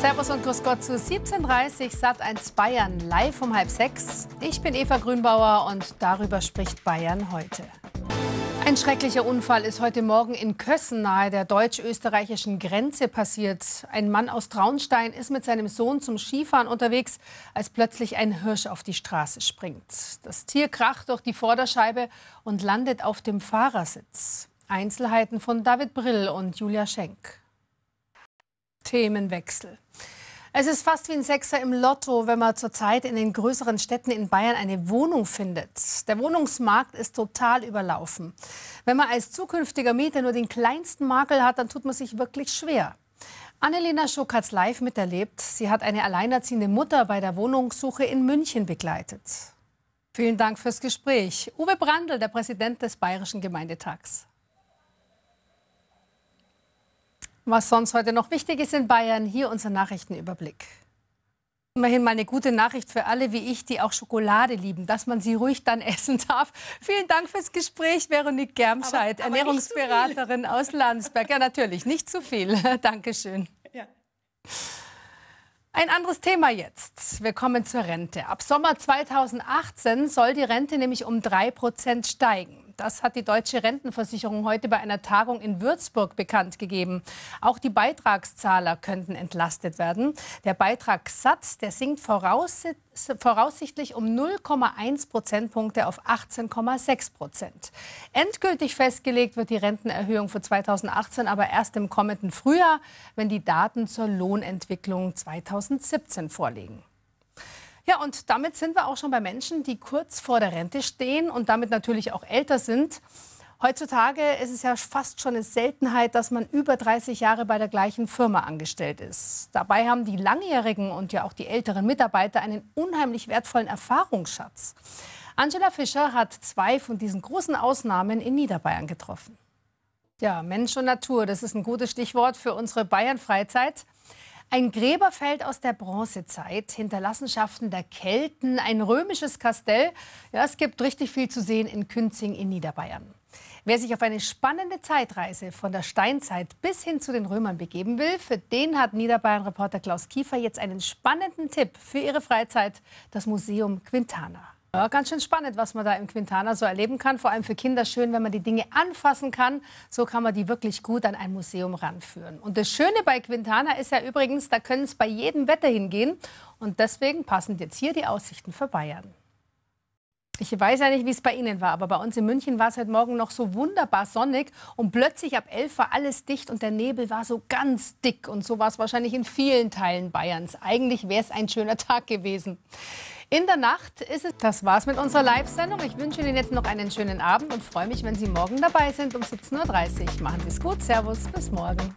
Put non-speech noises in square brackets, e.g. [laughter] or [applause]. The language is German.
Servus und Grüß Gott zu 17.30 Sat1 Bayern live um halb sechs. Ich bin Eva Grünbauer und darüber spricht Bayern heute. Ein schrecklicher Unfall ist heute Morgen in Kössen nahe der deutsch-österreichischen Grenze passiert. Ein Mann aus Traunstein ist mit seinem Sohn zum Skifahren unterwegs, als plötzlich ein Hirsch auf die Straße springt. Das Tier kracht durch die Vorderscheibe und landet auf dem Fahrersitz. Einzelheiten von David Brill und Julia Schenk. Themenwechsel. Es ist fast wie ein Sechser im Lotto, wenn man zurzeit in den größeren Städten in Bayern eine Wohnung findet. Der Wohnungsmarkt ist total überlaufen. Wenn man als zukünftiger Mieter nur den kleinsten Makel hat, dann tut man sich wirklich schwer. Annelena Schuck hat es live miterlebt. Sie hat eine alleinerziehende Mutter bei der Wohnungssuche in München begleitet. Vielen Dank fürs Gespräch. Uwe Brandl, der Präsident des Bayerischen Gemeindetags. Was sonst heute noch wichtig ist in Bayern, hier unser Nachrichtenüberblick. Immerhin mal eine gute Nachricht für alle wie ich, die auch Schokolade lieben, dass man sie ruhig dann essen darf. [laughs] Vielen Dank fürs Gespräch, Veronique Germscheid, aber, aber Ernährungsberaterin aus Landsberg. Ja, natürlich, nicht zu viel. [laughs] Dankeschön. Ja. Ein anderes Thema jetzt. Wir kommen zur Rente. Ab Sommer 2018 soll die Rente nämlich um 3% steigen. Das hat die Deutsche Rentenversicherung heute bei einer Tagung in Würzburg bekannt gegeben. Auch die Beitragszahler könnten entlastet werden. Der Beitragssatz, der sinkt voraussichtlich um 0,1 Prozentpunkte auf 18,6 Prozent. Endgültig festgelegt wird die Rentenerhöhung für 2018 aber erst im kommenden Frühjahr, wenn die Daten zur Lohnentwicklung 2017 vorliegen. Ja, und damit sind wir auch schon bei Menschen, die kurz vor der Rente stehen und damit natürlich auch älter sind. Heutzutage ist es ja fast schon eine Seltenheit, dass man über 30 Jahre bei der gleichen Firma angestellt ist. Dabei haben die langjährigen und ja auch die älteren Mitarbeiter einen unheimlich wertvollen Erfahrungsschatz. Angela Fischer hat zwei von diesen großen Ausnahmen in Niederbayern getroffen. Ja, Mensch und Natur, das ist ein gutes Stichwort für unsere Bayern-Freizeit. Ein Gräberfeld aus der Bronzezeit, Hinterlassenschaften der Kelten, ein römisches Kastell. Ja, es gibt richtig viel zu sehen in Künzing in Niederbayern. Wer sich auf eine spannende Zeitreise von der Steinzeit bis hin zu den Römern begeben will, für den hat Niederbayern-Reporter Klaus Kiefer jetzt einen spannenden Tipp für ihre Freizeit, das Museum Quintana. Ja, ganz schön spannend, was man da im Quintana so erleben kann. Vor allem für Kinder schön, wenn man die Dinge anfassen kann. So kann man die wirklich gut an ein Museum ranführen. Und das Schöne bei Quintana ist ja übrigens, da können es bei jedem Wetter hingehen. Und deswegen passend jetzt hier die Aussichten für Bayern. Ich weiß ja nicht, wie es bei Ihnen war, aber bei uns in München war es heute Morgen noch so wunderbar sonnig und plötzlich ab 11 war alles dicht und der Nebel war so ganz dick und so war es wahrscheinlich in vielen Teilen Bayerns. Eigentlich wäre es ein schöner Tag gewesen. In der Nacht ist es. Das war's mit unserer Live-Sendung. Ich wünsche Ihnen jetzt noch einen schönen Abend und freue mich, wenn Sie morgen dabei sind um 17.30 Uhr. Machen Sie es gut. Servus. Bis morgen.